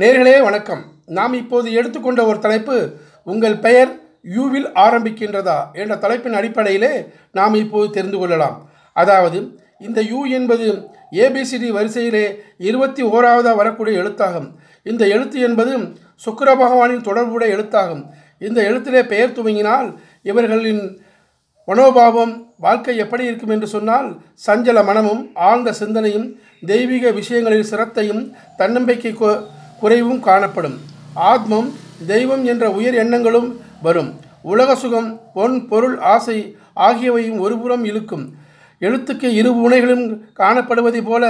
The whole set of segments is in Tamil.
நேர்களே வணக்கம் நாம் இப்போது எடுத்துக்கொண்ட ஒரு தலைப்பு உங்கள் பெயர் யூவில் ஆரம்பிக்கின்றதா என்ற தலைப்பின் அடிப்படையிலே நாம் இப்போது தெரிந்து கொள்ளலாம் அதாவது இந்த யூ என்பது ஏபிசிடி வரிசையிலே இருபத்தி ஓராவதாக வரக்கூடிய எழுத்தாகும் இந்த எழுத்து என்பது சுக்கர பகவானின் தொடர்புடைய எழுத்தாகும் இந்த எழுத்திலே பெயர் துவங்கினால் இவர்களின் மனோபாவம் வாழ்க்கை எப்படி இருக்கும் என்று சொன்னால் சஞ்சல மனமும் ஆழ்ந்த சிந்தனையும் தெய்வீக விஷயங்களில் சிரத்தையும் தன்னம்பிக்கை குறைவும் காணப்படும் ஆத்மம் தெய்வம் என்ற உயர் எண்ணங்களும் வரும் உலக சுகம் பொன் பொருள் ஆசை ஆகியவையும் ஒருபுறம் இழுக்கும் எழுத்துக்கு இரு புனைகளும் காணப்படுவதை போல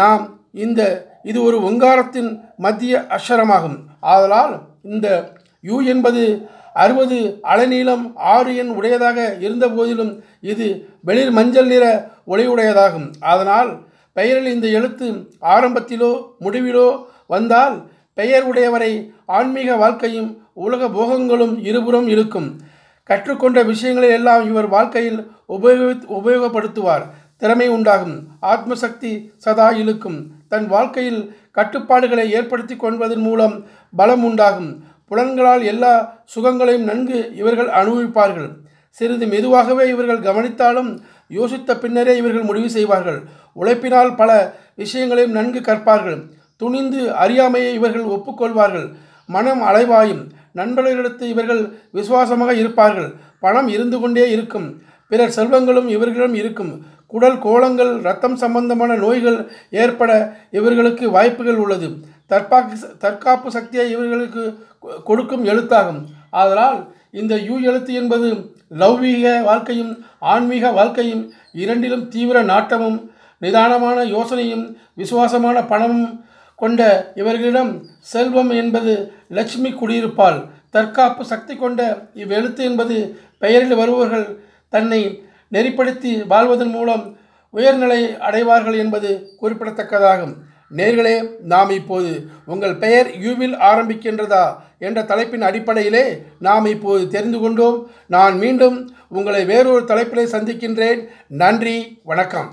நாம் இந்த இது ஒரு ஒங்காரத்தின் மத்திய அக்ஷரமாகும் ஆதலால் இந்த யூ என்பது அறுபது அலைநீளம் ஆறு எண் உடையதாக இருந்த போதிலும் இது வெளிர் மஞ்சள் நிற ஒளியுடையதாகும் அதனால் பெயரில் இந்த எழுத்து ஆரம்பத்திலோ முடிவிலோ வந்தால் பெயர் உடையவரை ஆன்மீக வாழ்க்கையும் உலக போகங்களும் இருபுறம் இருக்கும் கற்றுக்கொண்ட விஷயங்களை எல்லாம் இவர் வாழ்க்கையில் உபயோகி உபயோகப்படுத்துவார் திறமை உண்டாகும் ஆத்மசக்தி சதா இழுக்கும் தன் வாழ்க்கையில் கட்டுப்பாடுகளை ஏற்படுத்தி கொள்வதன் மூலம் பலம் உண்டாகும் புலன்களால் எல்லா சுகங்களையும் நன்கு இவர்கள் அனுபவிப்பார்கள் சிறிது மெதுவாகவே இவர்கள் கவனித்தாலும் யோசித்த பின்னரே இவர்கள் முடிவு செய்வார்கள் உழைப்பினால் பல விஷயங்களையும் நன்கு கற்பார்கள் துணிந்து அறியாமையை இவர்கள் ஒப்புக்கொள்வார்கள் மனம் அலைவாயும் நண்பர்களிடத்து இவர்கள் விசுவாசமாக இருப்பார்கள் பணம் இருந்து கொண்டே இருக்கும் பிறர் செல்வங்களும் இவர்களிடம் இருக்கும் குடல் கோலங்கள் ரத்தம் சம்பந்தமான நோய்கள் ஏற்பட இவர்களுக்கு வாய்ப்புகள் உள்ளது தற்பாக்கு தற்காப்பு சக்தியை இவர்களுக்கு கொடுக்கும் எழுத்தாகும் ஆதலால் இந்த யூ எழுத்து என்பது லௌகீக வாழ்க்கையும் ஆன்மீக வாழ்க்கையும் இரண்டிலும் தீவிர நாட்டமும் நிதானமான யோசனையும் விசுவாசமான பணமும் கொண்ட இவர்களிடம் செல்வம் என்பது லட்சுமி குடியிருப்பால் தற்காப்பு சக்தி கொண்ட இவ்வெழுத்து என்பது பெயரில் வருபவர்கள் தன்னை நெறிப்படுத்தி வாழ்வதன் மூலம் உயர்நிலை அடைவார்கள் என்பது குறிப்பிடத்தக்கதாகும் நேர்களே நாம் இப்போது உங்கள் பெயர் யூவில் ஆரம்பிக்கின்றதா என்ற தலைப்பின் அடிப்படையிலே நாம் இப்போது தெரிந்து கொண்டோம் நான் மீண்டும் உங்களை வேறொரு தலைப்பிலே சந்திக்கின்றேன் நன்றி வணக்கம்